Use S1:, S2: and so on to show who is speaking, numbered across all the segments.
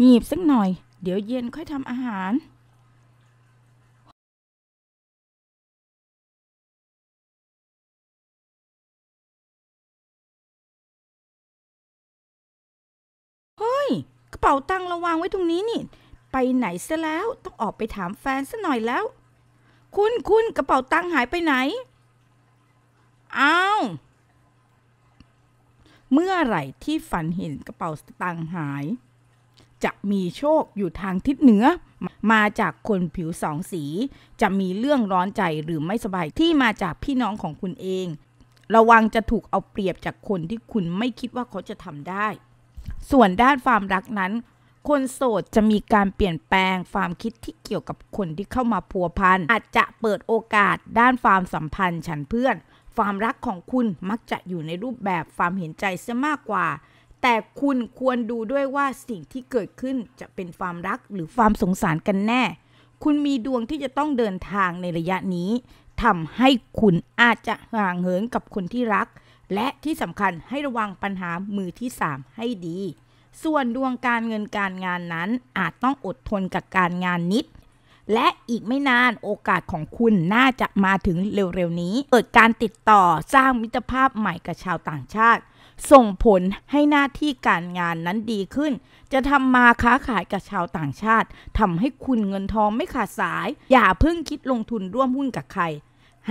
S1: หยีบสักหน่อย เดี๋ยวเย็นค่อยทำอาหาร เฮ้ยกระเป๋าตังค์เราวางไว้ตรงนี้นี่ ไปไหนซะแล้วต้องออกไปถามแฟนซะหน่อยแล้ว คุณคุณกระเป๋าตังค์หายไปไหนอา้าวเมื่อไหร่ที่ฝันเห็นกระเป๋าตังค์หายจะมีโชคอยู่ทางทิศเหนือ มาจากคนผิวสองสี จะมีเรื่องร้อนใจหรือไม่สบายที่มาจากพี่น้องของคุณเอง ระวังจะถูกเอาเปรียบจากคนที่คุณไม่คิดว่าเขาจะทำได้ ส่วนด้านความรักนั้น คนโสดจะมีการเปลี่ยนแปลงความคิดที่เกี่ยวกับคนที่เข้ามาพัวพันอาจจะเปิดโอกาสด้านความสัมพันธ์ฉันเพื่อน ความรักของคุณมักจะอยู่ในรูปแบบความเห็นใจเสียมากกว่าแต่คุณควรดูด้วยว่าสิ่งที่เกิดขึ้นจะเป็นความรัก หรือความสงสารกันแน่ คุณมีดวงที่จะต้องเดินทางในระยะนี้ทำให้คุณอาจจะห่างเหินกับคนที่รัก และที่สำคัญให้ระวังปัญหามือที่ 3 ให้ดี ส่วนดวงการเงินการงานนั้น อาจต้องอดทนกับการงานนิดและอีกไม่นานโอกาสของคุณน่าจะมาถึงเร็วๆนี้ เกิดการติดต่อสร้างมิตรภาพใหม่กับชาวต่างชาติ ส่งผลให้หน้าที่การงานนั้นดีขึ้น จะทำมาค้าขายกับชาวต่างชาติ ทำให้คุณเงินทองไม่ขาดสาย อย่าเพิ่งคิดลงทุนร่วมหุ้นกับใคร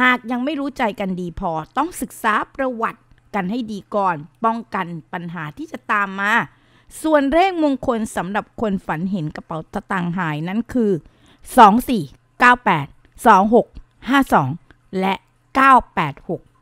S1: หากยังไม่รู้ใจกันดีพอ ต้องศึกษาประวัติกันให้ดีก่อน ป้องกันปัญหาที่จะตามมา ส่วนเลขมงคลสำหรับคนฝันเห็นกระเป๋าตะตังหายนั้นคือ2498 2652 และ 986